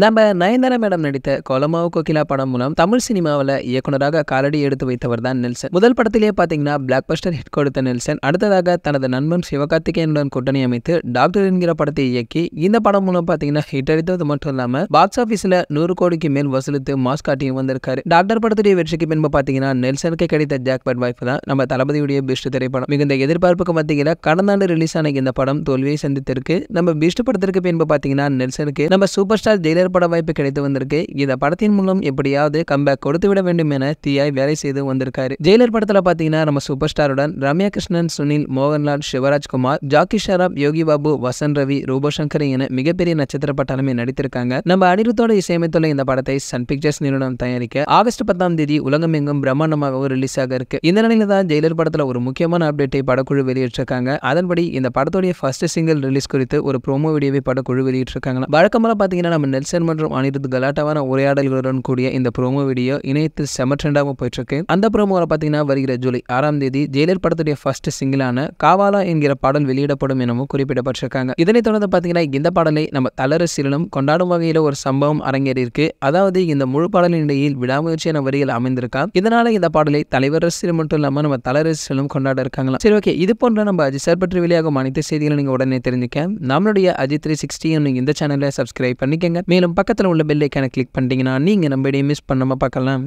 நம்ம நயன்தாரா மேடம் நடித்த கொலமாவு கோகிலா படம் மூலம் தமிழ் சினிமாவில் இயக்குனராக காலடி எடுத்து வைத்தவர் தான் நெல்சன் முதல் படத்திலேயே பார்த்தீங்கன்னா பிளாக் பஸ்டர் ஹிட் கொடுத்த நெல்சன் அடுத்ததாக தனது நண்பன் சிவகார்த்திகேயனுடன் கூட்டணி அமைத்து டாக்டர் என்கிற படத்தை இயக்கி இந்த படம் மூலம் பார்த்தீங்கன்னா ஹிட் அடித்தது மட்டும் இல்லாமல் பாக்ஸ் ஆஃபீஸில் நூறு கோடிக்கு மேல் வசூலித்து மாஸ் காட்டியும் வந்திருக்காரு டாக்டர் படத்துடைய வெற்றிக்கு பின்பு பார்த்தீங்கன்னா நெல்சனுக்கு கிடைத்த ஜாக் பட் வாய்ப்பு தான் நம்ம தளபதியுடைய பிஸ்ட் திரைப்படம் மிகுந்த எதிர்பார்ப்புக்கு மத்தியில் கடந்த ஆண்டு ரிலீஸ் ஆன இந்த படம் தோல்வியை சந்தித்திருக்கு நம்ம பிஸ்ட் படத்திற்கு பின்பு பார்த்தீங்கன்னா நெல்சனுக்கு நம்ம சூப்பர் ஸ்டார் ஜெயலலிதா திரைப்பட வாய்ப்பு கிடைத்து வந்திருக்கு இந்த படத்தின் மூலம் எப்படியாவது கம்பேக் கொடுத்து விட வேண்டும் என தியாய் வேலை செய்து வந்திருக்காரு ஜெயிலர் படத்தில் பார்த்தீங்கன்னா நம்ம சூப்பர் ஸ்டாருடன் ரம்யா கிருஷ்ணன் சுனில் மோகன்லால் சிவராஜ்குமார் ஜாக்கி ஷராப் யோகி பாபு வசன் ரவி ரூபசங்கர் என மிகப்பெரிய நட்சத்திர பட்டாலுமே நடித்திருக்காங்க நம்ம அனிருத்தோட இசையமைத்துள்ள இந்த படத்தை சன் பிக்சர்ஸ் நிறுவனம் தயாரிக்க ஆகஸ்ட் பத்தாம் தேதி உலகமெங்கும் பிரம்மாண்டமாகவும் ரிலீஸ் ஆக இருக்கு இந்த நிலையில தான் ஜெயிலர் படத்தில் ஒரு முக்கியமான அப்டேட்டை படக்குழு வெளியிட்டிருக்காங்க அதன்படி இந்த படத்துடைய ஃபர்ஸ்ட் சிங்கிள் ரிலீஸ் குறித்து ஒரு ப்ரோமோ வீடியோவை படக்குழு வெளியிட்டிருக்காங்க வழக்கமாக பார்த்தீங்கன்னா நம்ம நெல்சன் டாக்ஸன் மற்றும் அனிருத் கலாட்டாவான உரையாடல்களுடன் கூடிய இந்த ப்ரோமோ வீடியோ இணையத்தில் செம ட்ரெண்டாகவும் போயிட்டுருக்கு அந்த ப்ரோமோவில் பார்த்தீங்கன்னா வருகிற ஜூலை ஆறாம் தேதி ஜெயலர் படத்துடைய ஃபர்ஸ்ட் சிங்கிளான காவாலா என்கிற பாடல் வெளியிடப்படும் எனவும் குறிப்பிடப்பட்டிருக்காங்க இதனைத் தொடர்ந்து பார்த்தீங்கன்னா இந்த பாடலை நம்ம தலரசிலும் கொண்டாடும் வகையில் ஒரு சம்பவம் அரங்கேறியிருக்கு அதாவது இந்த முழு பாடலின் இடையில் விடாமுயற்சியான என வரியில் அமைந்திருக்கா இதனால இந்த பாடலை தலைவர் ரசிகர் மட்டும் இல்லாமல் நம்ம தலரசிலும் கொண்டாட இருக்காங்களா சரி ஓகே இது போன்ற நம்ம அஜித் சார் பற்றி வெளியாகும் அனைத்து செய்திகளை நீங்கள் உடனே தெரிஞ்சுக்க நம்மளுடைய அஜித் த்ரீ சிக்ஸ்டி இந்த சேனலை சப்ஸ்கிரைப் பண்ணிக்கங்க மேலும் மேலும் பக்கத்தில் உள்ள பெல்லைக்கான கிளிக் பண்ணிட்டீங்கன்னா நீங்கள் நம்ம இடையே மிஸ் பண்ணாமல் பார்க்கலாம்